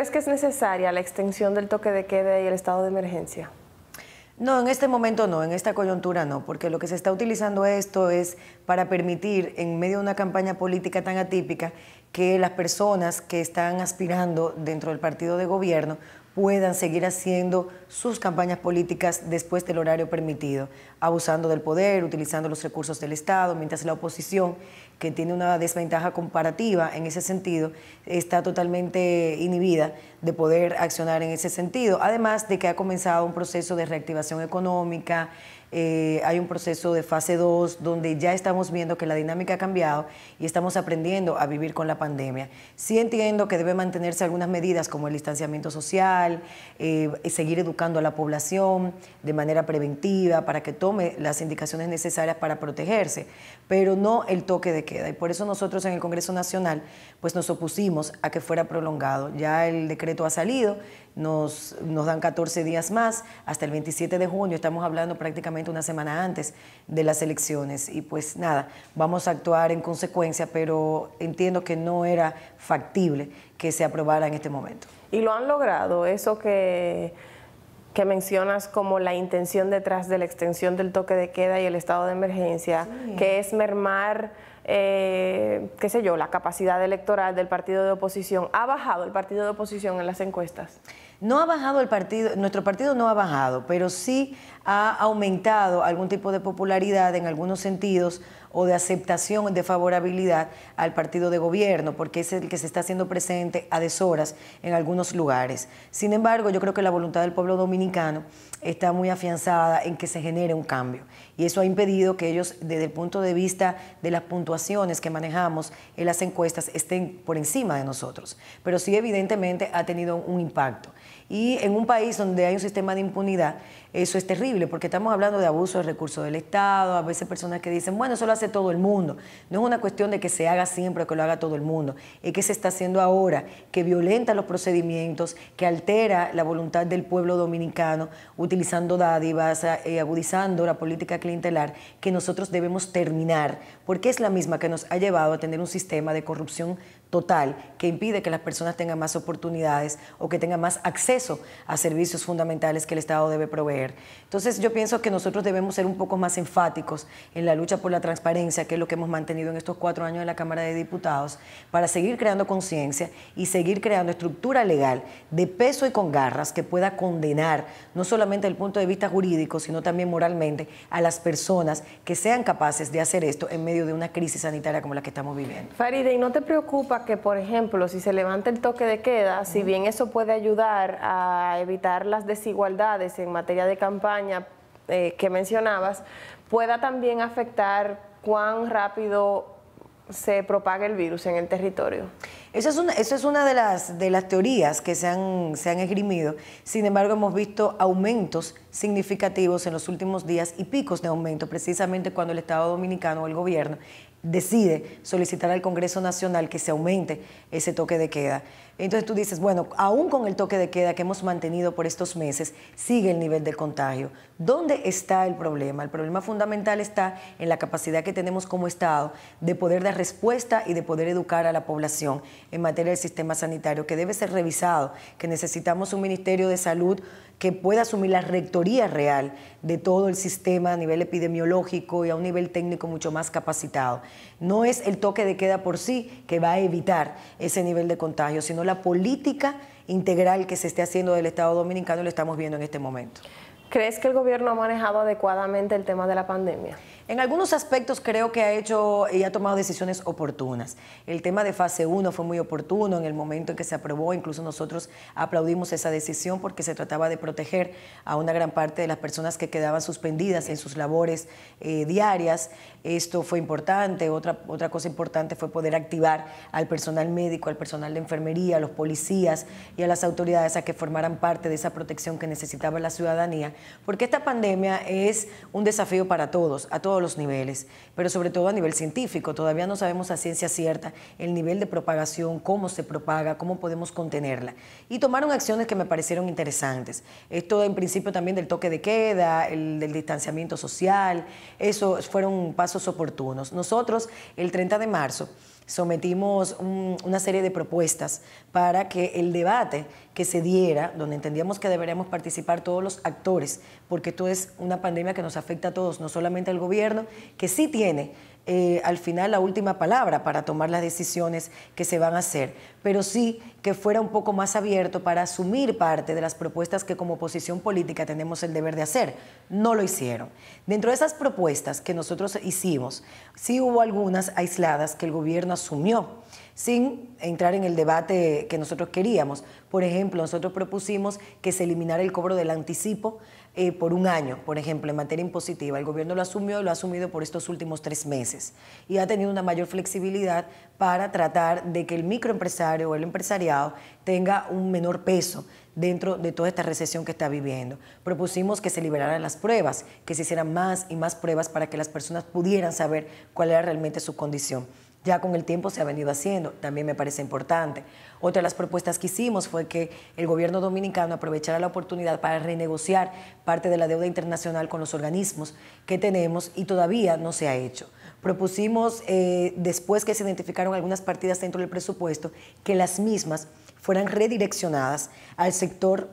¿Crees que es necesaria la extensión del toque de queda y el estado de emergencia? No, en este momento no, en esta coyuntura no, porque lo que se está utilizando esto es para permitir, en medio de una campaña política tan atípica, que las personas que están aspirando dentro del partido de gobierno puedan seguir haciendo sus campañas políticas después del horario permitido, abusando del poder, utilizando los recursos del Estado, mientras la oposición, que tiene una desventaja comparativa en ese sentido, está totalmente inhibida de poder accionar en ese sentido, además de que ha comenzado un proceso de reactivación económica, eh, hay un proceso de fase 2 donde ya estamos viendo que la dinámica ha cambiado y estamos aprendiendo a vivir con la pandemia. Sí entiendo que debe mantenerse algunas medidas como el distanciamiento social, eh, seguir educando a la población de manera preventiva para que tome las indicaciones necesarias para protegerse, pero no el toque de queda. Y por eso nosotros en el Congreso Nacional pues nos opusimos a que fuera prolongado. Ya el decreto ha salido, nos, nos dan 14 días más, hasta el 27 de junio, estamos hablando prácticamente una semana antes de las elecciones y pues nada, vamos a actuar en consecuencia, pero entiendo que no era factible que se aprobara en este momento. Y lo han logrado, eso que que mencionas como la intención detrás de la extensión del toque de queda y el estado de emergencia, que es mermar eh, qué sé yo, la capacidad electoral del partido de oposición. ¿Ha bajado el partido de oposición en las encuestas? No ha bajado el partido, nuestro partido no ha bajado, pero sí ha aumentado algún tipo de popularidad en algunos sentidos o de aceptación, de favorabilidad al partido de gobierno, porque es el que se está haciendo presente a deshoras en algunos lugares. Sin embargo, yo creo que la voluntad del pueblo dominicano está muy afianzada en que se genere un cambio. Y eso ha impedido que ellos, desde el punto de vista de las puntuaciones que manejamos en las encuestas, estén por encima de nosotros. Pero sí, evidentemente, ha tenido un impacto. Y en un país donde hay un sistema de impunidad, eso es terrible porque estamos hablando de abuso de recursos del Estado, a veces personas que dicen, bueno, eso lo hace todo el mundo. No es una cuestión de que se haga siempre, o que lo haga todo el mundo. Es que se está haciendo ahora, que violenta los procedimientos, que altera la voluntad del pueblo dominicano, utilizando dádivas, y eh, agudizando la política clientelar, que nosotros debemos terminar, porque es la misma que nos ha llevado a tener un sistema de corrupción total que impide que las personas tengan más oportunidades o que tengan más acceso a servicios fundamentales que el Estado debe proveer. Entonces yo pienso que nosotros debemos ser un poco más enfáticos en la lucha por la transparencia, que es lo que hemos mantenido en estos cuatro años en la Cámara de Diputados, para seguir creando conciencia y seguir creando estructura legal de peso y con garras que pueda condenar, no solamente el punto de vista jurídico, sino también moralmente, a las personas que sean capaces de hacer esto en medio de una crisis sanitaria como la que estamos viviendo. Faride, no te preocupa que, por ejemplo, si se levanta el toque de queda, si bien eso puede ayudar a evitar las desigualdades en materia de campaña eh, que mencionabas, pueda también afectar cuán rápido se propaga el virus en el territorio. Esa es una, eso es una de, las, de las teorías que se han, se han esgrimido. Sin embargo, hemos visto aumentos significativos en los últimos días y picos de aumento, precisamente cuando el Estado Dominicano o el gobierno decide solicitar al Congreso Nacional que se aumente ese toque de queda. Entonces tú dices, bueno, aún con el toque de queda que hemos mantenido por estos meses, sigue el nivel del contagio. ¿Dónde está el problema? El problema fundamental está en la capacidad que tenemos como Estado de poder dar respuesta y de poder educar a la población en materia del sistema sanitario, que debe ser revisado, que necesitamos un Ministerio de Salud que pueda asumir la rectoría real de todo el sistema a nivel epidemiológico y a un nivel técnico mucho más capacitado. No es el toque de queda por sí que va a evitar ese nivel de contagio, sino la política integral que se esté haciendo del Estado Dominicano lo estamos viendo en este momento. ¿Crees que el gobierno ha manejado adecuadamente el tema de la pandemia? En algunos aspectos creo que ha hecho y ha tomado decisiones oportunas. El tema de fase 1 fue muy oportuno en el momento en que se aprobó, incluso nosotros aplaudimos esa decisión porque se trataba de proteger a una gran parte de las personas que quedaban suspendidas en sus labores eh, diarias. Esto fue importante. Otra, otra cosa importante fue poder activar al personal médico, al personal de enfermería, a los policías y a las autoridades a que formaran parte de esa protección que necesitaba la ciudadanía, porque esta pandemia es un desafío para todos, a todos los niveles, pero sobre todo a nivel científico. Todavía no sabemos a ciencia cierta el nivel de propagación, cómo se propaga, cómo podemos contenerla. Y tomaron acciones que me parecieron interesantes. Esto en principio también del toque de queda, el del distanciamiento social, esos fueron pasos oportunos. Nosotros el 30 de marzo sometimos una serie de propuestas para que el debate que se diera, donde entendíamos que deberíamos participar todos los actores, porque esto es una pandemia que nos afecta a todos, no solamente al gobierno, que sí tiene eh, al final la última palabra para tomar las decisiones que se van a hacer, pero sí que fuera un poco más abierto para asumir parte de las propuestas que como oposición política tenemos el deber de hacer. No lo hicieron. Dentro de esas propuestas que nosotros hicimos, sí hubo algunas aisladas que el gobierno asumió sin entrar en el debate que nosotros queríamos. Por ejemplo, nosotros propusimos que se eliminara el cobro del anticipo eh, por un año, por ejemplo, en materia impositiva. El gobierno lo asumió y lo ha asumido por estos últimos tres meses y ha tenido una mayor flexibilidad para tratar de que el microempresario o el empresariado tenga un menor peso dentro de toda esta recesión que está viviendo. Propusimos que se liberaran las pruebas, que se hicieran más y más pruebas para que las personas pudieran saber cuál era realmente su condición ya con el tiempo se ha venido haciendo, también me parece importante. Otra de las propuestas que hicimos fue que el gobierno dominicano aprovechara la oportunidad para renegociar parte de la deuda internacional con los organismos que tenemos y todavía no se ha hecho. Propusimos, eh, después que se identificaron algunas partidas dentro del presupuesto, que las mismas fueran redireccionadas al sector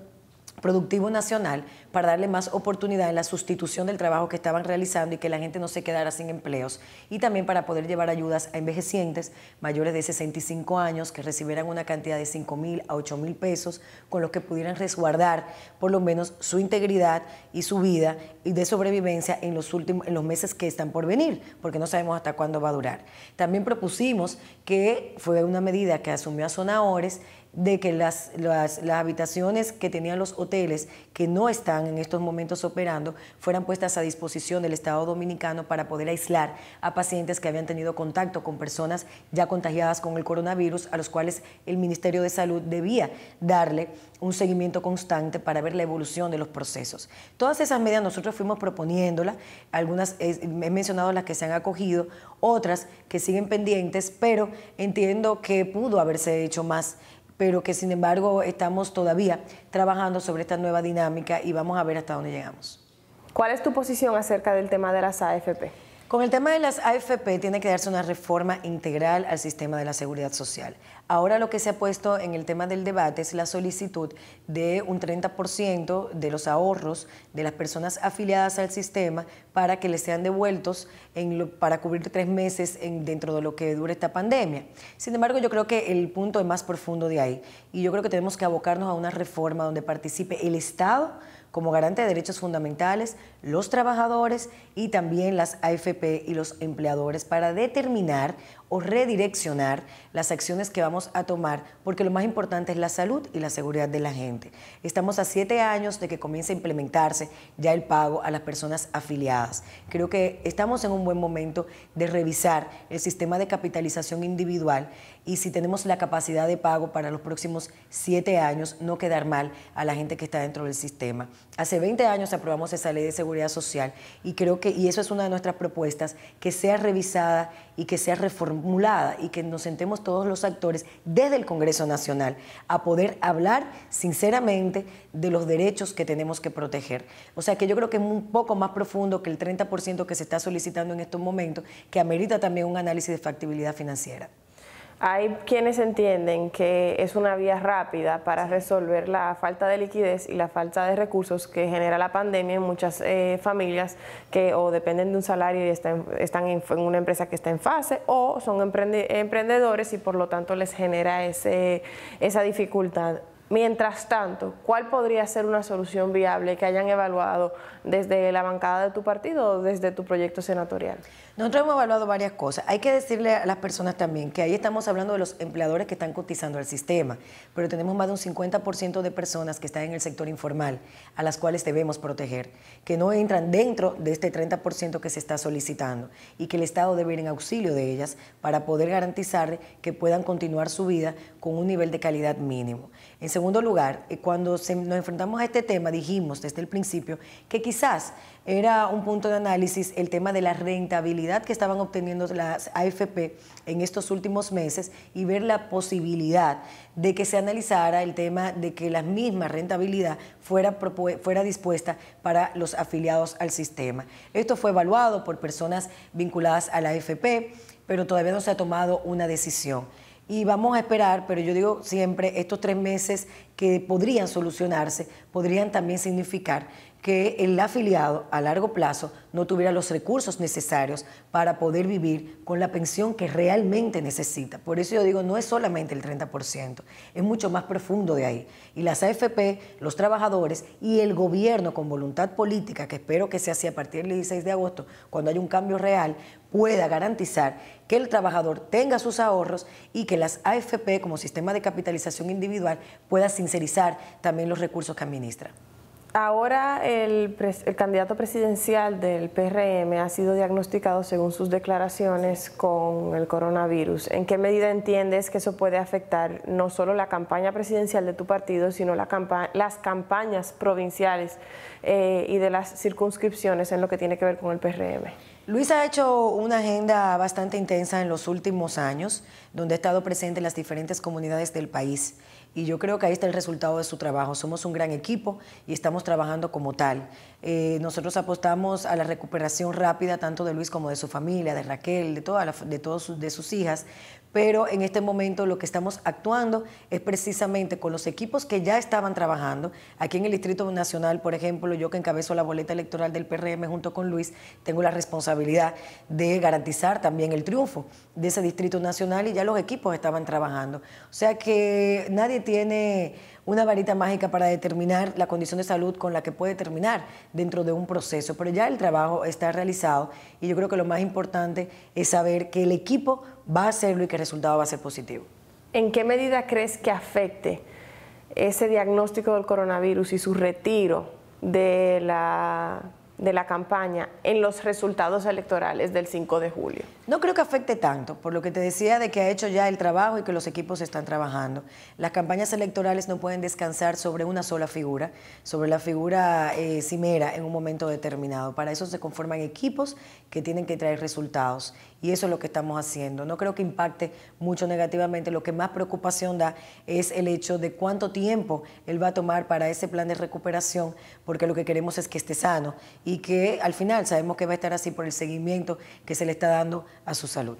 productivo nacional para darle más oportunidad en la sustitución del trabajo que estaban realizando y que la gente no se quedara sin empleos. Y también para poder llevar ayudas a envejecientes mayores de 65 años que recibieran una cantidad de 5 mil a 8 mil pesos con los que pudieran resguardar por lo menos su integridad y su vida y de sobrevivencia en los, últimos, en los meses que están por venir, porque no sabemos hasta cuándo va a durar. También propusimos que fue una medida que asumió a Zonaores de que las, las, las habitaciones que tenían los hoteles que no estaban en estos momentos operando fueran puestas a disposición del Estado dominicano para poder aislar a pacientes que habían tenido contacto con personas ya contagiadas con el coronavirus, a los cuales el Ministerio de Salud debía darle un seguimiento constante para ver la evolución de los procesos. Todas esas medidas nosotros fuimos proponiéndolas, algunas eh, he mencionado las que se han acogido, otras que siguen pendientes, pero entiendo que pudo haberse hecho más pero que sin embargo estamos todavía trabajando sobre esta nueva dinámica y vamos a ver hasta dónde llegamos. ¿Cuál es tu posición acerca del tema de las AFP? Con el tema de las AFP tiene que darse una reforma integral al sistema de la seguridad social. Ahora lo que se ha puesto en el tema del debate es la solicitud de un 30% de los ahorros de las personas afiliadas al sistema para que les sean devueltos para cubrir tres meses dentro de lo que dure esta pandemia. Sin embargo, yo creo que el punto es más profundo de ahí y yo creo que tenemos que abocarnos a una reforma donde participe el Estado como garante de derechos fundamentales, los trabajadores y también las AFP y los empleadores para determinar o redireccionar las acciones que vamos a tomar, porque lo más importante es la salud y la seguridad de la gente. Estamos a siete años de que comience a implementarse ya el pago a las personas afiliadas. Creo que estamos en un buen momento de revisar el sistema de capitalización individual y si tenemos la capacidad de pago para los próximos siete años, no quedar mal a la gente que está dentro del sistema. Hace 20 años aprobamos esa ley de seguridad social. Y creo que, y eso es una de nuestras propuestas, que sea revisada y que sea reformulada y que nos sentemos todos los actores desde el Congreso Nacional a poder hablar sinceramente de los derechos que tenemos que proteger. O sea que yo creo que es un poco más profundo que el 30% que se está solicitando en estos momentos, que amerita también un análisis de factibilidad financiera. Hay quienes entienden que es una vía rápida para resolver la falta de liquidez y la falta de recursos que genera la pandemia en muchas eh, familias que o dependen de un salario y están, en, una empresa que está en fase o son emprendedores y por lo tanto les genera esa dificultad. Mientras tanto, ¿cuál podría ser una solución viable que hayan evaluado desde la bancada de tu partido o desde tu proyecto senatorial? Nosotros hemos evaluado varias cosas. Hay que decirle a las personas también que ahí estamos hablando de los empleadores que están cotizando al sistema, pero tenemos más de un 50% de personas que están en el sector informal, a las cuales debemos proteger, que no entran dentro de este 30% que se está solicitando y que el Estado debe ir en auxilio de ellas para poder garantizar que puedan continuar su vida con un nivel de calidad mínimo. En segundo lugar, eh, cuando nos enfrentamos a este tema, dijimos desde el principio que quizás era un punto de análisis el tema de la rentabilidad que estaban obteniendo las AFP en estos últimos meses y ver la posibilidad de que se analizara el tema de que la misma rentabilidad fuera, fuera dispuesta para los afiliados al sistema. Esto fue evaluado por personas vinculadas a la AFP, pero todavía no se ha tomado una decisión y vamos a esperar, pero yo digo siempre, estos tres meses que podrían solucionarse, podrían también significar que el afiliado a largo plazo no tuviera los recursos necesarios para poder vivir con la pensión que realmente necesita. Por eso yo digo, no es solamente el 30%, es mucho más profundo de ahí. Y las AFP, los trabajadores y el gobierno con voluntad política, que espero que se hace a partir del 16 de agosto, cuando hay un cambio real, pueda garantizar que el trabajador tenga sus ahorros y que las AFP como sistema de capitalización individual pueda sincerizar también los recursos que administra. Ahora el, candidato presidencial del PRM ha sido diagnosticado, según sus declaraciones, con el coronavirus. ¿En qué medida entiendes que eso puede afectar no solo la campaña presidencial de tu partido, sino las campañas provinciales eh, y de las circunscripciones en lo que tiene que ver con el PRM? Luis ha hecho una agenda bastante intensa en los últimos años donde ha estado presente en las diferentes comunidades del país. Y yo creo que ahí está el resultado de su trabajo. Somos un gran equipo y estamos trabajando como tal. Eh, nosotros apostamos a la recuperación rápida tanto de Luis como de su familia, de Raquel, de, todas de todos sus, de sus hijas, pero en este momento lo que estamos actuando es precisamente con los equipos que ya estaban trabajando. Aquí en el Distrito Nacional, por ejemplo, yo que encabezo la boleta electoral del PRM junto con Luis, tengo la responsabilidad de garantizar también el triunfo de ese Distrito Nacional y ya los equipos estaban trabajando. O sea que nadie tiene una varita mágica para determinar la condición de salud con la que puede terminar dentro de un proceso, pero ya el trabajo está realizado y yo creo que lo más importante es saber que el equipo va a hacerlo y que el resultado va a ser positivo. ¿En qué medida crees que afecte ese diagnóstico del coronavirus y su retiro de la de la campaña en los resultados electorales del 5 de julio? No creo que afecte tanto, por lo que te decía de que ha hecho ya el trabajo y que los equipos están trabajando. Las campañas electorales no pueden descansar sobre una sola figura, sobre la figura eh, cimera en un momento determinado. Para eso se conforman equipos que tienen que traer resultados y eso es lo que estamos haciendo. No creo que impacte mucho negativamente. Lo que más preocupación da es el hecho de cuánto tiempo él va a tomar para ese plan de recuperación, porque lo que queremos es que esté sano y que al final sabemos que va a estar así por el seguimiento que se le está dando a su salud.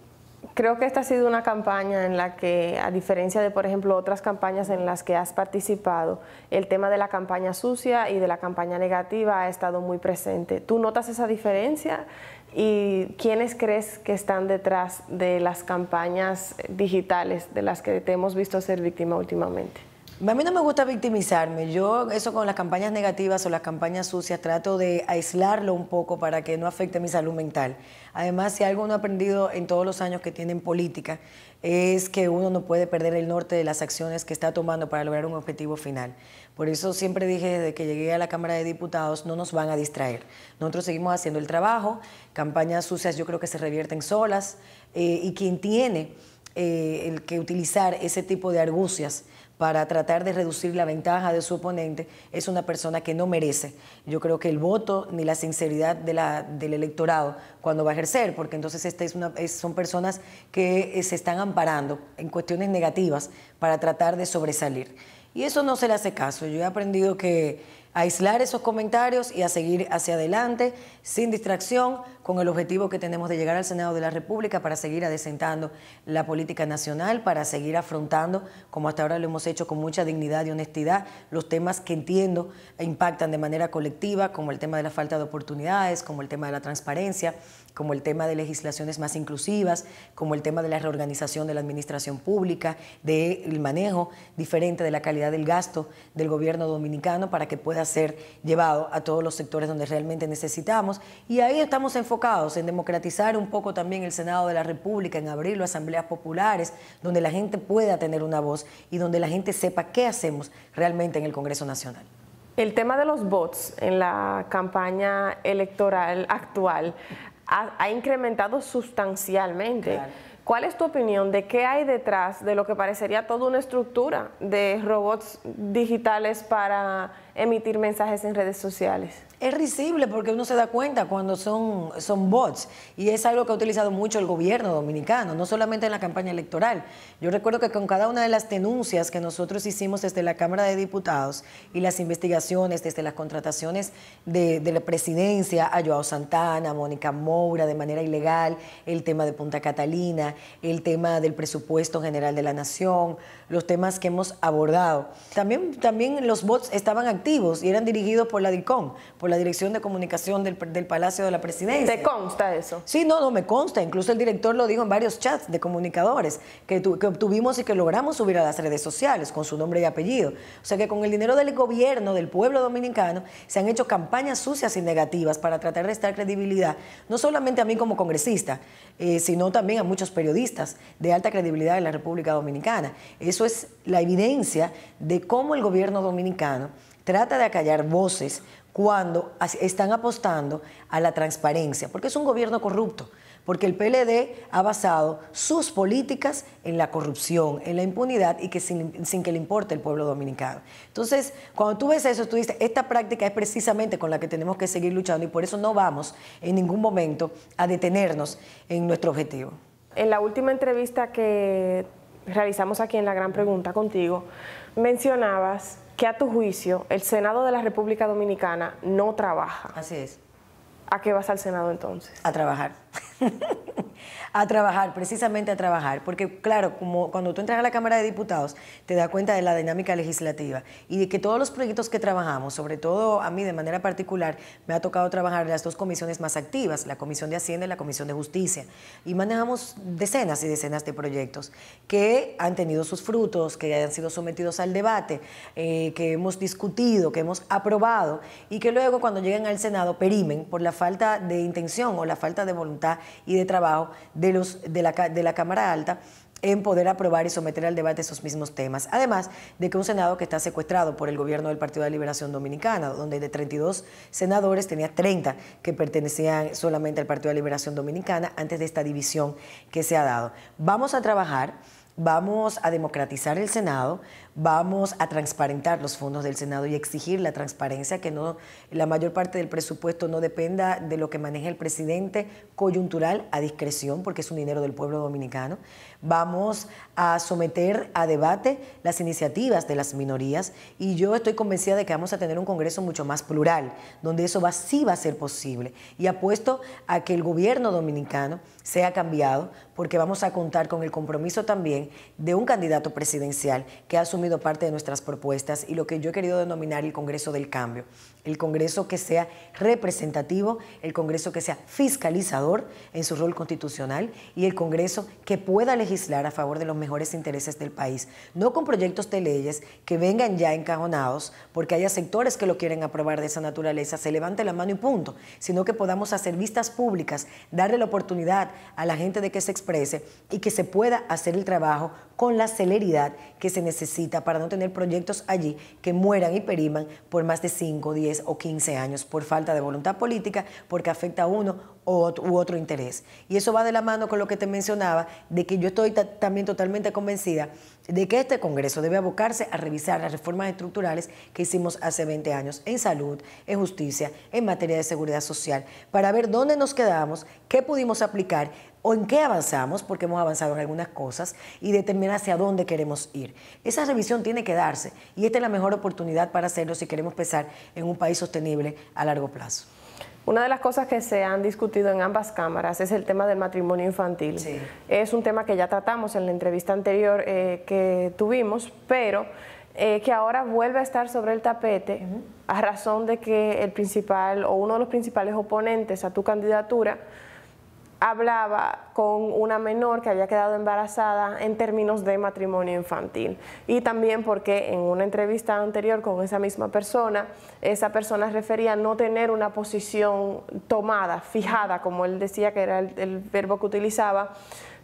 Creo que esta ha sido una campaña en la que, a diferencia de, por ejemplo, otras campañas en las que has participado, el tema de la campaña sucia y de la campaña negativa ha estado muy presente. ¿Tú notas esa diferencia? ¿Y quiénes crees que están detrás de las campañas digitales de las que te hemos visto ser víctima últimamente? A mí no me gusta victimizarme. Yo eso con las campañas negativas o las campañas sucias trato de aislarlo un poco para que no afecte mi salud mental. Además, si algo uno ha aprendido en todos los años que tiene en política es que uno no puede perder el norte de las acciones que está tomando para lograr un objetivo final. Por eso siempre dije desde que llegué a la Cámara de Diputados, no nos van a distraer. Nosotros seguimos haciendo el trabajo, campañas sucias yo creo que se revierten solas eh, y quien tiene eh, el que utilizar ese tipo de argucias para tratar de reducir la ventaja de su oponente es una persona que no merece. Yo creo que el voto ni la sinceridad del electorado cuando va a ejercer, porque entonces este es una, son personas que eh, se están amparando en cuestiones negativas para tratar de sobresalir. Y eso no se le hace caso. Yo he aprendido que aislar esos comentarios y a seguir hacia adelante sin distracción con el objetivo que tenemos de llegar al Senado de la República para seguir adesentando la política nacional, para seguir afrontando, como hasta ahora lo hemos hecho con mucha dignidad y honestidad, los temas que entiendo impactan de manera colectiva, como el tema de la falta de oportunidades, como el tema de la transparencia, como el tema de legislaciones más inclusivas, como el tema de la reorganización de la administración pública, del manejo diferente de la calidad del gasto del gobierno dominicano para que pueda ser llevado a todos los sectores donde realmente necesitamos. Y ahí estamos enfocados en democratizar un poco también el Senado de la República, en abrirlo a asambleas populares, donde la gente pueda tener una voz y donde la gente sepa qué hacemos realmente en el Congreso Nacional. El tema de los bots en la campaña electoral actual ha, incrementado sustancialmente. ¿Cuál es tu opinión de qué hay detrás de lo que parecería toda una estructura de robots digitales para emitir mensajes en redes sociales. Es risible porque uno se da cuenta cuando son, son bots y es algo que ha utilizado mucho el gobierno dominicano, no solamente en la campaña electoral. Yo recuerdo que con cada una de las denuncias que nosotros hicimos desde la Cámara de Diputados y las investigaciones desde las contrataciones de, la presidencia a Joao Santana, a Mónica Moura de manera ilegal, el tema de Punta Catalina, el tema del presupuesto general de la nación, los temas que hemos abordado. También, también los bots estaban activos y eran dirigidos por la DICOM, por la Dirección de Comunicación del, Palacio de la Presidencia. ¿Te consta eso? Sí, no, no me consta. Incluso el director lo dijo en varios chats de comunicadores que, obtuvimos y que logramos subir a las redes sociales con su nombre y apellido. O sea que con el dinero del gobierno, del pueblo dominicano, se han hecho campañas sucias y negativas para tratar de restar credibilidad, no solamente a mí como congresista, eh, sino también a muchos periodistas de alta credibilidad en la República Dominicana. Eso es la evidencia de cómo el gobierno dominicano trata de acallar voces cuando están apostando a la transparencia, porque es un gobierno corrupto, porque el PLD ha basado sus políticas en la corrupción, en la impunidad y que sin, que le importe el pueblo dominicano. Entonces, cuando tú ves eso, tú dices, esta práctica es precisamente con la que tenemos que seguir luchando y por eso no vamos en ningún momento a detenernos en nuestro objetivo. En la última entrevista que realizamos aquí en La Gran Pregunta contigo, mencionabas que a tu juicio el Senado de la República Dominicana no trabaja. Así es. ¿A qué vas al Senado entonces? A trabajar. A trabajar, precisamente a trabajar, porque claro, como cuando tú entras a la Cámara de Diputados, te das cuenta de la dinámica legislativa y de que todos los proyectos que trabajamos, sobre todo a mí de manera particular, me ha tocado trabajar en las dos comisiones más activas, la Comisión de Hacienda y la Comisión de Justicia, y manejamos decenas y decenas de proyectos que han tenido sus frutos, que han sido sometidos al debate, eh, que hemos discutido, que hemos aprobado y que luego cuando llegan al Senado perimen por la falta de intención o la falta de voluntad y de trabajo de de, la, la Cámara Alta en poder aprobar y someter al debate esos mismos temas. Además de que un Senado que está secuestrado por el gobierno del Partido de Liberación Dominicana, donde de 32 senadores tenía 30 que pertenecían solamente al Partido de Liberación Dominicana antes de esta división que se ha dado. Vamos a trabajar, vamos a democratizar el Senado, vamos a transparentar los fondos del Senado y exigir la transparencia, que no, la mayor parte del presupuesto no dependa de lo que maneje el presidente coyuntural a discreción, porque es un dinero del pueblo dominicano. Vamos a someter a debate las iniciativas de las minorías y yo estoy convencida de que vamos a tener un Congreso mucho más plural, donde eso va, sí va a ser posible. Y apuesto a que el gobierno dominicano sea cambiado, porque vamos a contar con el compromiso también de un candidato presidencial que ha asumido parte de nuestras propuestas y lo que yo he querido denominar el Congreso del Cambio el Congreso que sea representativo, el Congreso que sea fiscalizador en su rol constitucional y el Congreso que pueda legislar a favor de los mejores intereses del país, no con proyectos de leyes que vengan ya encajonados porque haya sectores que lo quieren aprobar de esa naturaleza, se levante la mano y punto, sino que podamos hacer vistas públicas, darle la oportunidad a la gente de que se exprese y que se pueda hacer el trabajo con la celeridad que se necesita para no tener proyectos allí que mueran y periman por más de 5, 10, o 15 años por falta de voluntad política, porque afecta a uno u otro interés. Y eso va de la mano con lo que te mencionaba, de que yo estoy también totalmente convencida de que este Congreso debe abocarse a revisar las reformas estructurales que hicimos hace 20 años en salud, en justicia, en materia de seguridad social, para ver dónde nos quedamos, qué pudimos aplicar o en qué avanzamos, porque hemos avanzado en algunas cosas, y determinar hacia dónde queremos ir. Esa revisión tiene que darse y esta es la mejor oportunidad para hacerlo si queremos pensar en un país sostenible a largo plazo. Una de las cosas que se han discutido en ambas cámaras es el tema del matrimonio infantil. Es un tema que ya tratamos en la entrevista anterior eh, que tuvimos, pero eh, que ahora vuelve a estar sobre el tapete a razón de que el principal o uno de los principales oponentes a tu candidatura hablaba con una menor que había quedado embarazada en términos de matrimonio infantil y también porque en una entrevista anterior con esa misma persona, esa persona refería a no tener una posición tomada, fijada, como él decía que era el, el verbo que utilizaba,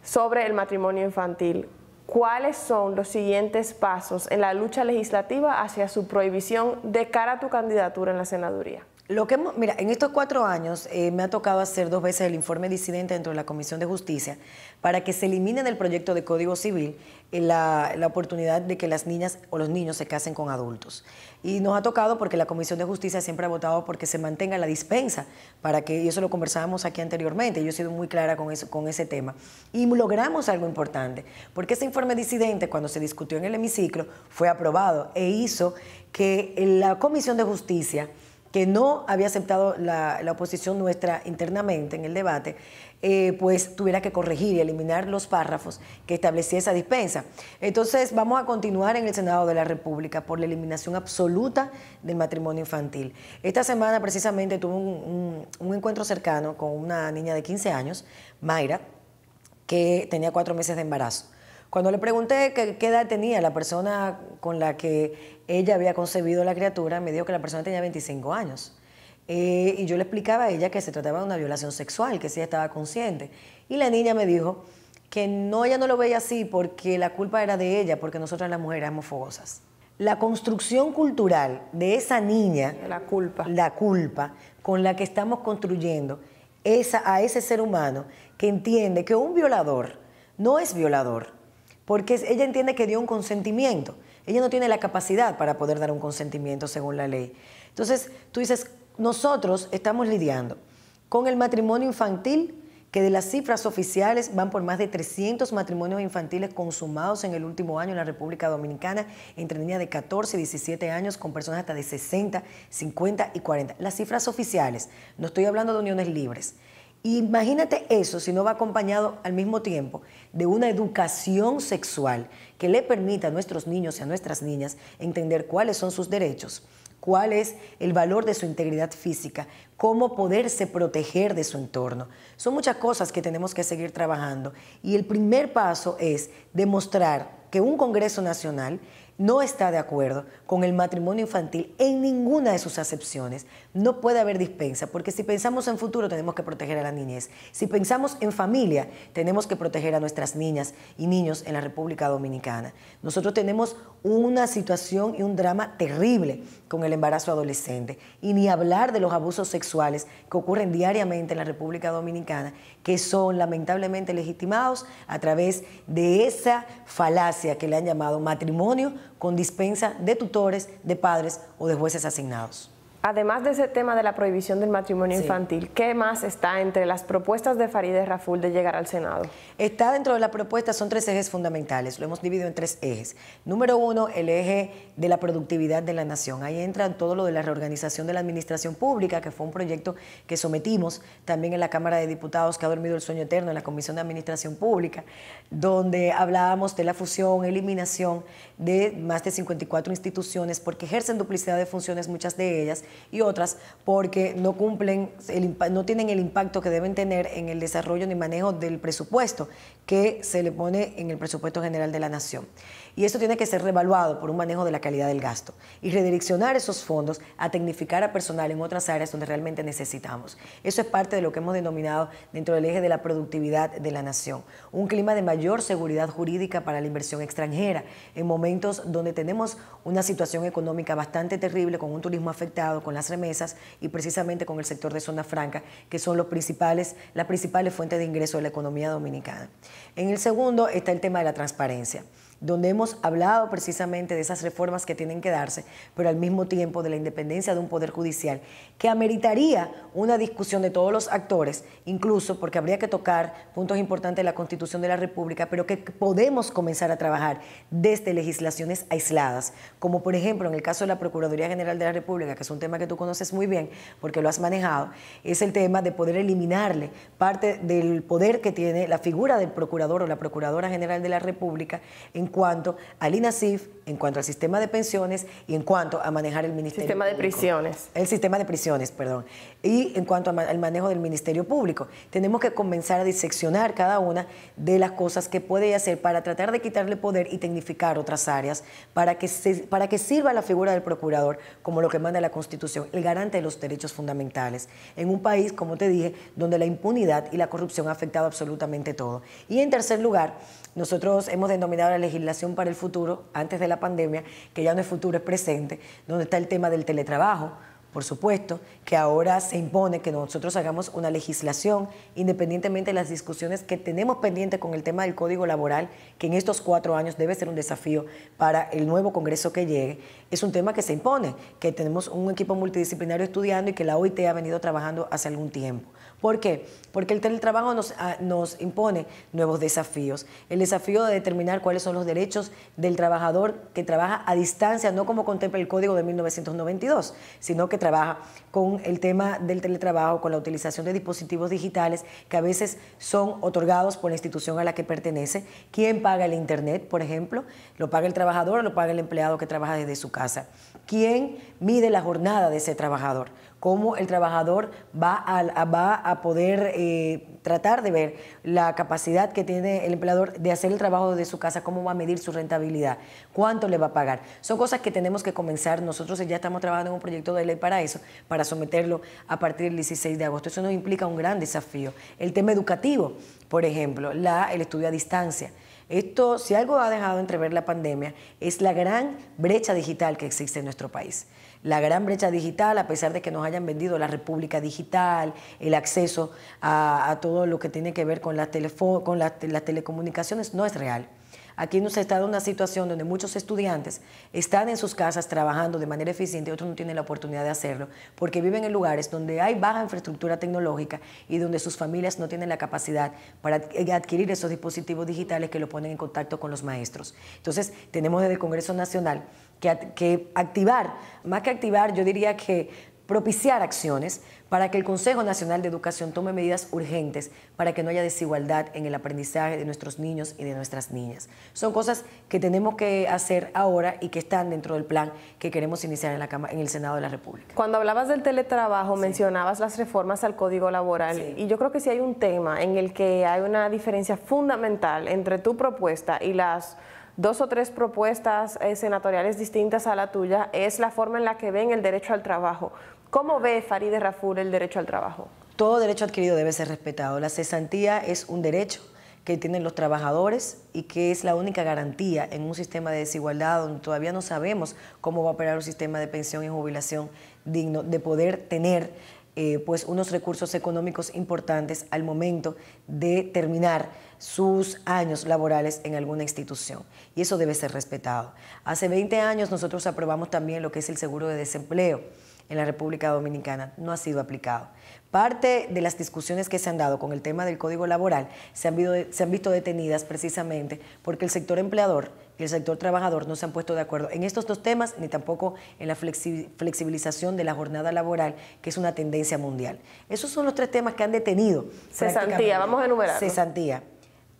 sobre el matrimonio infantil. ¿Cuáles son los siguientes pasos en la lucha legislativa hacia su prohibición de cara a tu candidatura en la senaduría? Lo que mira, en estos cuatro años eh, me ha tocado hacer dos veces el informe disidente dentro de la Comisión de Justicia para que se elimine del proyecto de Código Civil eh, la, oportunidad de que las niñas o los niños se casen con adultos. Y nos ha tocado porque la Comisión de Justicia siempre ha votado porque se mantenga la dispensa para que, y eso lo conversábamos aquí anteriormente, yo he sido muy clara con, eso, con ese tema. Y logramos algo importante, porque ese informe disidente cuando se discutió en el hemiciclo fue aprobado e hizo que la Comisión de Justicia que no había aceptado la, oposición nuestra internamente en el debate, eh, pues tuviera que corregir y eliminar los párrafos que establecía esa dispensa. Entonces vamos a continuar en el Senado de la República por la eliminación absoluta del matrimonio infantil. Esta semana precisamente tuve un, un encuentro cercano con una niña de 15 años, Mayra, que tenía cuatro meses de embarazo. Cuando le pregunté qué, edad tenía la persona con la que ella había concebido la criatura, me dijo que la persona tenía 25 años. Eh, y yo le explicaba a ella que se trataba de una violación sexual, que sí estaba consciente. Y la niña me dijo que no, ella no lo veía así porque la culpa era de ella, porque nosotras las mujeres éramos fogosas. La construcción cultural de esa niña, la culpa, la culpa con la que estamos construyendo a ese ser humano que entiende que un violador no es violador, porque ella entiende que dio un consentimiento. Ella no tiene la capacidad para poder dar un consentimiento según la ley. Entonces, tú dices, nosotros estamos lidiando con el matrimonio infantil, que de las cifras oficiales van por más de 300 matrimonios infantiles consumados en el último año en la República Dominicana, entre niñas de 14 y 17 años, con personas hasta de 60, 50 y 40. Las cifras oficiales, no estoy hablando de uniones libres. Imagínate eso si no va acompañado al mismo tiempo de una educación sexual que le permita a nuestros niños y a nuestras niñas entender cuáles son sus derechos, cuál es el valor de su integridad física, cómo poderse proteger de su entorno. Son muchas cosas que tenemos que seguir trabajando y el primer paso es demostrar que un Congreso Nacional no está de acuerdo con el matrimonio infantil en ninguna de sus acepciones. No puede haber dispensa, porque si pensamos en futuro tenemos que proteger a la niñez. Si pensamos en familia, tenemos que proteger a nuestras niñas y niños en la República Dominicana. Nosotros tenemos una situación y un drama terrible con el embarazo adolescente. Y ni hablar de los abusos sexuales que ocurren diariamente en la República Dominicana, que son lamentablemente legitimados a través de esa falacia que le han llamado matrimonio con dispensa de tutores, de padres o de jueces asignados. Además de ese tema de la prohibición del matrimonio infantil, ¿qué más está entre las propuestas de Farideh Raful de llegar al Senado? Está dentro de la propuesta, son tres ejes fundamentales, lo hemos dividido en tres ejes. Número uno, el eje de la productividad de la nación. Ahí entra todo lo de la reorganización de la administración pública, que fue un proyecto que sometimos también en la Cámara de Diputados, que ha dormido el sueño eterno, en la Comisión de Administración Pública, donde hablábamos de la fusión, eliminación de más de 54 instituciones, porque ejercen duplicidad de funciones muchas de ellas y otras porque no cumplen, el, no tienen el impacto que deben tener en el desarrollo ni manejo del presupuesto que se le pone en el presupuesto general de la nación. Y eso tiene que ser revaluado por un manejo de la calidad del gasto y redireccionar esos fondos a tecnificar a personal en otras áreas donde realmente necesitamos. Eso es parte de lo que hemos denominado dentro del eje de la productividad de la nación. Un clima de mayor seguridad jurídica para la inversión extranjera en momentos donde tenemos una situación económica bastante terrible con un turismo afectado, con las remesas y precisamente con el sector de zona franca, que son los principales, las principales fuentes de ingreso de la economía dominicana. En el segundo está el tema de la transparencia donde hemos hablado precisamente de esas reformas que tienen que darse, pero al mismo tiempo de la independencia de un poder judicial, que ameritaría una discusión de todos los actores, incluso porque habría que tocar puntos importantes de la Constitución de la República, pero que podemos comenzar a trabajar desde legislaciones aisladas, como por ejemplo en el caso de la Procuraduría General de la República, que es un tema que tú conoces muy bien porque lo has manejado, es el tema de poder eliminarle parte del poder que tiene la figura del procurador o la Procuradora General de la República en cuanto al INASIF, en cuanto al sistema de pensiones y en cuanto a manejar el Ministerio sistema Sistema de prisiones. El sistema de prisiones, perdón. Y en cuanto al manejo del Ministerio Público. Tenemos que comenzar a diseccionar cada una de las cosas que puede hacer para tratar de quitarle poder y tecnificar otras áreas para que, para que sirva la figura del procurador como lo que manda la Constitución, el garante de los derechos fundamentales. En un país, como te dije, donde la impunidad y la corrupción ha afectado absolutamente todo. Y en tercer lugar, nosotros hemos denominado la legislación para el futuro, antes de la pandemia, que ya no es futuro, es presente, donde está el tema del teletrabajo, por supuesto, que ahora se impone que nosotros hagamos una legislación, independientemente de las discusiones que tenemos pendientes con el tema del código laboral, que en estos cuatro años debe ser un desafío para el nuevo Congreso que llegue es un tema que se impone, que tenemos un equipo multidisciplinario estudiando y que la OIT ha venido trabajando hace algún tiempo. ¿Por qué? Porque el teletrabajo ah, nos, impone nuevos desafíos. El desafío de determinar cuáles son los derechos del trabajador que trabaja a distancia, no como contempla el Código de 1992, sino que trabaja con el tema del teletrabajo, con la utilización de dispositivos digitales que a veces son otorgados por la institución a la que pertenece. ¿Quién paga el Internet, por ejemplo? ¿Lo paga el trabajador o lo paga el empleado que trabaja desde su casa? ¿Quién mide la jornada de ese trabajador? ¿Cómo el trabajador va a, poder eh, tratar de ver la capacidad que tiene el empleador de hacer el trabajo de su casa? ¿Cómo va a medir su rentabilidad? ¿Cuánto le va a pagar? Son cosas que tenemos que comenzar. Nosotros ya estamos trabajando en un proyecto de ley para eso, para someterlo a partir del 16 de agosto. Eso nos implica un gran desafío. El tema educativo, por ejemplo, el estudio a distancia. Esto, si algo ha dejado entrever la pandemia, es la gran brecha digital que existe en nuestro país. La gran brecha digital, a pesar de que nos hayan vendido la República Digital, el acceso a, todo lo que tiene que ver con, con las telecomunicaciones, no es real. Aquí nos ha estado una situación donde muchos estudiantes están en sus casas trabajando de manera eficiente y otros no tienen la oportunidad de hacerlo porque viven en lugares donde hay baja infraestructura tecnológica y donde sus familias no tienen la capacidad para adquirir esos dispositivos digitales que lo ponen en contacto con los maestros. Entonces, tenemos desde el Congreso Nacional que activar, más que activar, yo diría que propiciar acciones para que el Consejo Nacional de Educación tome medidas urgentes para que no haya desigualdad en el aprendizaje de nuestros niños y de nuestras niñas. Son cosas que tenemos que hacer ahora y que están dentro del plan que queremos iniciar en, la Cámara, en el Senado de la República. Cuando hablabas del teletrabajo mencionabas las reformas al Código Laboral y yo creo que sí hay un tema en el que hay una diferencia fundamental entre tu propuesta y las dos o tres propuestas eh, senatoriales distintas a la tuya es la forma en la que ven el derecho al trabajo. ¿Cómo ve Farideh Rafur el derecho al trabajo? Todo derecho adquirido debe ser respetado. La cesantía es un derecho que tienen los trabajadores y que es la única garantía en un sistema de desigualdad donde todavía no sabemos cómo va a operar un sistema de pensión y jubilación digno, de poder tener eh, pues unos recursos económicos importantes al momento de terminar sus años laborales en alguna institución. Y eso debe ser respetado. Hace 20 años nosotros aprobamos también lo que es el seguro de desempleo en la República Dominicana no ha sido aplicado. Parte de las discusiones que se han dado con el tema del código laboral se han, visto, detenidas precisamente porque el sector empleador y el sector trabajador no se han puesto de acuerdo en estos dos temas ni tampoco en la flexibilización de la jornada laboral, que es una tendencia mundial. Esos son los tres temas que han detenido. Cesantía, vamos a enumerar. Cesantía,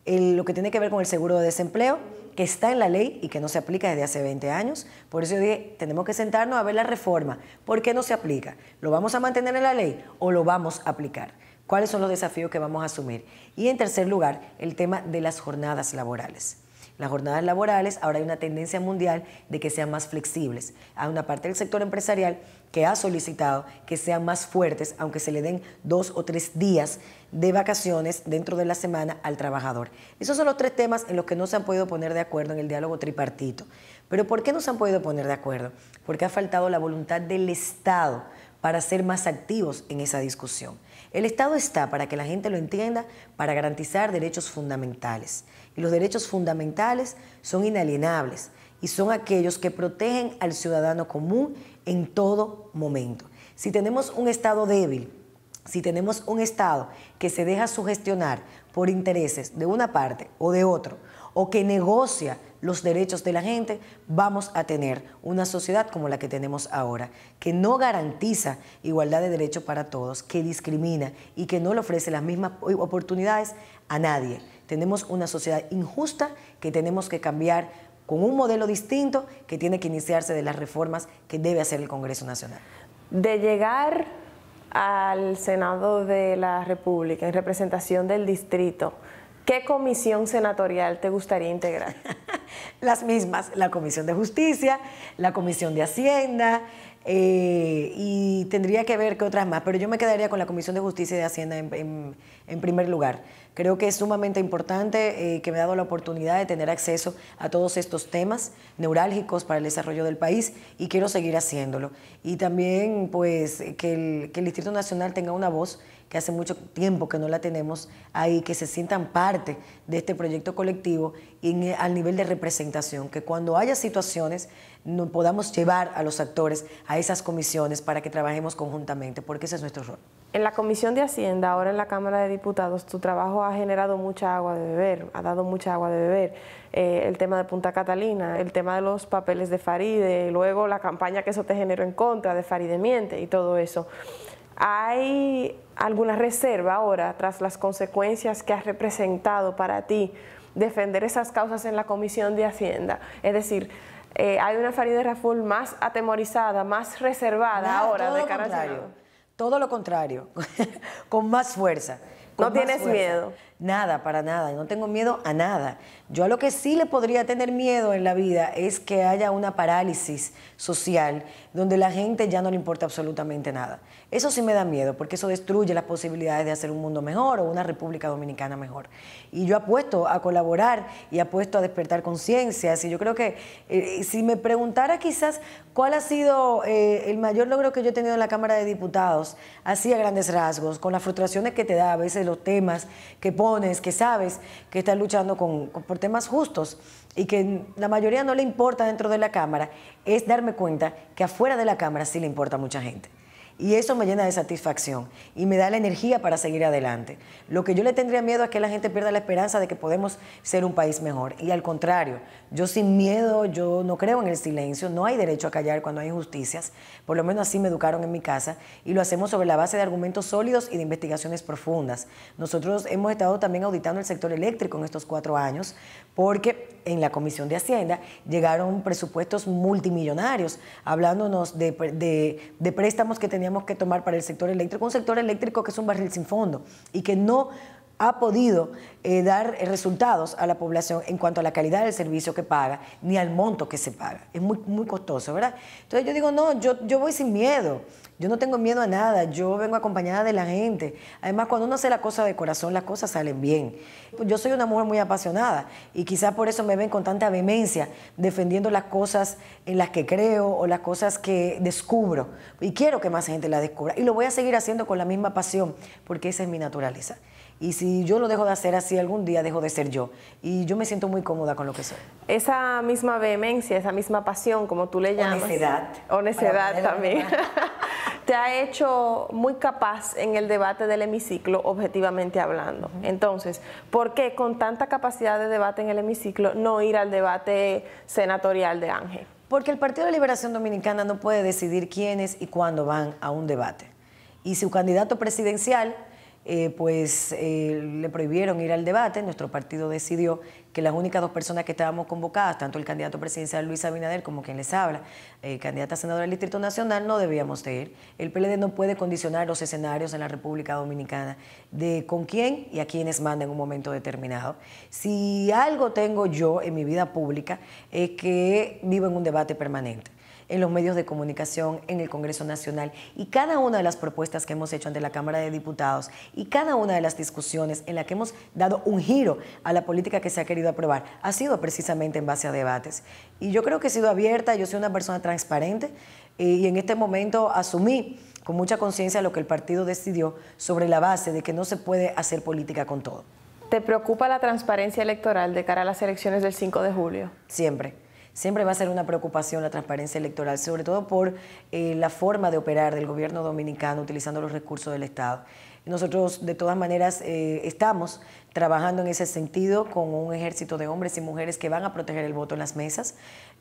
lo que tiene que ver con el seguro de desempleo que está en la ley y que no se aplica desde hace 20 años. Por eso yo dije, tenemos que sentarnos a ver la reforma. ¿Por qué no se aplica? ¿Lo vamos a mantener en la ley o lo vamos a aplicar? ¿Cuáles son los desafíos que vamos a asumir? Y en tercer lugar, el tema de las jornadas laborales las jornadas laborales, ahora hay una tendencia mundial de que sean más flexibles. Hay una parte del sector empresarial que ha solicitado que sean más fuertes, aunque se le den dos o tres días de vacaciones dentro de la semana al trabajador. Esos son los tres temas en los que no se han podido poner de acuerdo en el diálogo tripartito. Pero ¿por qué no se han podido poner de acuerdo? Porque ha faltado la voluntad del Estado para ser más activos en esa discusión. El Estado está para que la gente lo entienda, para garantizar derechos fundamentales los derechos fundamentales son inalienables y son aquellos que protegen al ciudadano común en todo momento. Si tenemos un Estado débil, si tenemos un Estado que se deja sugestionar por intereses de una parte o de otro, o que negocia los derechos de la gente, vamos a tener una sociedad como la que tenemos ahora, que no garantiza igualdad de derechos para todos, que discrimina y que no le ofrece las mismas oportunidades a nadie. Tenemos una sociedad injusta que tenemos que cambiar con un modelo distinto que tiene que iniciarse de las reformas que debe hacer el Congreso Nacional. De llegar al Senado de la República en representación del distrito, ¿qué comisión senatorial te gustaría integrar? las mismas, la Comisión de Justicia, la Comisión de Hacienda, eh, y tendría que ver que otras más, pero yo me quedaría con la Comisión de Justicia y de Hacienda en, primer lugar. Creo que es sumamente importante eh, que me ha dado la oportunidad de tener acceso a todos estos temas neurálgicos para el desarrollo del país y quiero seguir haciéndolo. Y también pues que el, que el Distrito Nacional tenga una voz que hace mucho tiempo que no la tenemos ahí, que se sientan parte de este proyecto colectivo y eh, al nivel de representación, que cuando haya situaciones no, podamos llevar a los actores a esas comisiones para que trabajemos conjuntamente, porque ese es nuestro rol. En la Comisión de Hacienda, ahora en la Cámara de Diputados, tu trabajo ha generado mucha agua de beber, ha dado mucha agua de beber. Eh, el tema de Punta Catalina, el tema de los papeles de Faride, luego la campaña que eso te generó en contra de Faride Miente y todo eso. ¿Hay alguna reserva ahora tras las consecuencias que has representado para ti defender esas causas en la Comisión de Hacienda? Es decir, eh, hay una Faride Raful más atemorizada, más reservada ahora de cara lo contrario, Todo lo contrario, con más fuerza. no tienes miedo. Nada, para nada. No tengo miedo a nada. Yo a lo que sí le podría tener miedo en la vida es que haya una parálisis social donde la gente ya no le importa absolutamente nada. Eso sí me da miedo porque eso destruye las posibilidades de hacer un mundo mejor o una República Dominicana mejor. Y yo apuesto a colaborar y apuesto a despertar conciencias. Y yo creo que eh, si me preguntara quizás cuál ha sido eh, el mayor logro que yo he tenido en la Cámara de Diputados, así a grandes rasgos, con las frustraciones que te da a veces los temas que que sabes que están luchando por temas justos y que la mayoría no le importa dentro de la Cámara, es darme cuenta que afuera de la Cámara sí le importa a mucha gente. Y eso me llena de satisfacción y me da la energía para seguir adelante. Lo que yo le tendría miedo es que la gente pierda la esperanza de que podemos ser un país mejor. Y al contrario, yo sin miedo, yo no creo en el silencio, no hay derecho a callar cuando hay injusticias, por lo menos así me educaron en mi casa, y lo hacemos sobre la base de argumentos sólidos y de investigaciones profundas. Nosotros hemos estado también auditando el sector eléctrico en estos cuatro años, porque en la Comisión de Hacienda llegaron presupuestos multimillonarios, hablándonos de, préstamos que teníamos teníamos que tomar para el sector eléctrico, un sector eléctrico que es un barril sin fondo y que no ha podido eh, dar eh, resultados a la población en cuanto a la calidad del servicio que paga, ni al monto que se paga. Es muy, muy costoso, ¿verdad? Entonces yo digo, no, yo, yo voy sin miedo, yo no tengo miedo a nada, yo vengo acompañada de la gente. Además, cuando uno hace la cosa de corazón, las cosas salen bien. Yo soy una mujer muy apasionada y quizás por eso me ven con tanta vehemencia defendiendo las cosas en las que creo o las cosas que descubro. Y quiero que más gente las descubra. Y lo voy a seguir haciendo con la misma pasión, porque esa es mi naturaleza. Y si yo lo dejo de hacer así, algún día dejo de ser yo. Y yo me siento muy cómoda con lo que soy. Esa misma vehemencia, esa misma pasión, como tú le llamas. Honestidad. Honestidad también. te ha hecho muy capaz en el debate del hemiciclo, objetivamente hablando. Entonces, ¿por qué con tanta capacidad de debate en el hemiciclo no ir al debate senatorial de Ángel? Porque el Partido de Liberación Dominicana no puede decidir quiénes y cuándo van a un debate. Y su candidato presidencial eh, pues eh, le prohibieron ir al debate. Nuestro partido decidió que las únicas dos personas que estábamos convocadas, tanto el candidato presidencial Luis Abinader como quien les habla, eh, candidata a senadora del Distrito Nacional, no debíamos ir. El PLD no puede condicionar los escenarios en la República Dominicana de con quién y a quiénes manda en un momento determinado. Si algo tengo yo en mi vida pública es que vivo en un debate permanente en los medios de comunicación, en el Congreso Nacional. Y cada una de las propuestas que hemos hecho ante la Cámara de Diputados y cada una de las discusiones en la que hemos dado un giro a la política que se ha querido aprobar ha sido precisamente en base a debates. Y yo creo que he sido abierta, yo soy una persona transparente eh, y en este momento asumí con mucha conciencia lo que el partido decidió sobre la base de que no se puede hacer política con todo. ¿Te preocupa la transparencia electoral de cara a las elecciones del 5 de julio? Siempre. Siempre va a ser una preocupación la transparencia electoral, sobre todo por eh, la forma de operar del gobierno dominicano utilizando los recursos del Estado. Nosotros, de todas maneras, eh, estamos trabajando en ese sentido con un ejército de hombres y mujeres que van a proteger el voto en las mesas.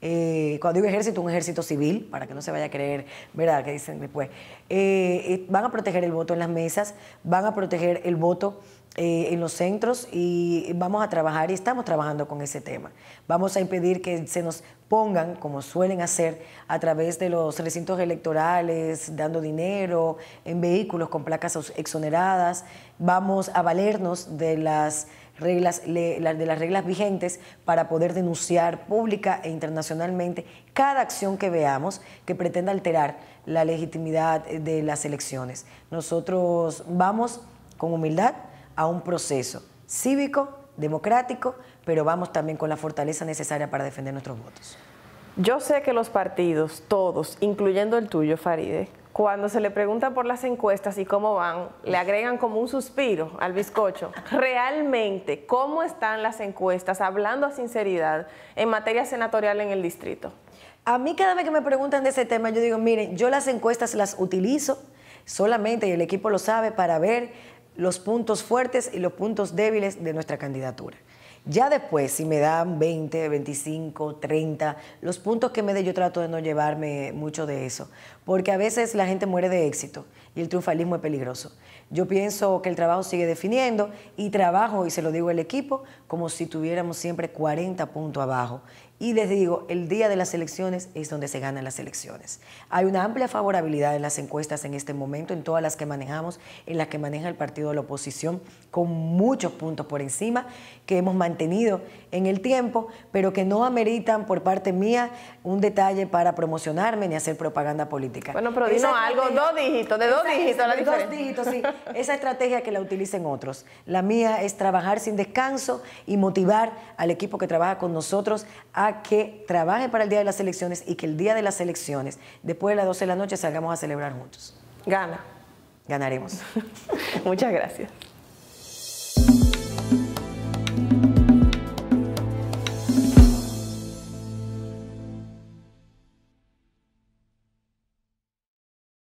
Eh, cuando digo ejército, un ejército civil, para que no se vaya a creer, ¿verdad?, que dicen después, eh, eh, van a proteger el voto en las mesas, van a proteger el voto en los centros y vamos a trabajar y estamos trabajando con ese tema. Vamos a impedir que se nos pongan, como suelen hacer, a través de los recintos electorales, dando dinero, en vehículos con placas exoneradas. Vamos a valernos de las reglas, de las reglas vigentes para poder denunciar pública e internacionalmente cada acción que veamos que pretenda alterar la legitimidad eh, de las elecciones. Nosotros vamos con humildad a un proceso cívico, democrático, pero vamos también con la fortaleza necesaria para defender nuestros votos. Yo sé que los partidos, todos, incluyendo el tuyo, Faride, cuando se le pregunta por las encuestas y cómo van, le agregan como un suspiro al bizcocho. Realmente, ¿cómo están las encuestas, hablando a sinceridad, en materia senatorial en el distrito? A mí cada vez que me preguntan de ese tema, yo digo, miren, yo las encuestas las utilizo solamente, y el equipo lo sabe, para ver los puntos fuertes y los puntos débiles de nuestra candidatura. Ya después, si me dan 20, 25, 30, los puntos que me dé, yo trato de no llevarme mucho de eso, porque a veces la gente muere de éxito y el triunfalismo es peligroso. Yo pienso que el trabajo sigue definiendo y trabajo, y se lo digo al equipo, como si tuviéramos siempre 40 puntos abajo y les digo, el día de las elecciones es donde se ganan las elecciones. Hay una amplia favorabilidad en las encuestas en este momento, en todas las que manejamos, en las que maneja el partido de la oposición, con muchos puntos por encima que hemos mantenido en el tiempo, pero que no ameritan por parte mía un detalle para promocionarme ni hacer propaganda política. Bueno, pero dino algo, dos dígitos, de dos dígitos Dos dígitos, sí. Esa estrategia que la utilicen otros. La mía es trabajar sin descanso y motivar al equipo que trabaja con nosotros a a que trabaje para el día de las elecciones y que el día de las elecciones, después de las 12 de la noche, salgamos a celebrar juntos. Gana. Ganaremos. Muchas gracias.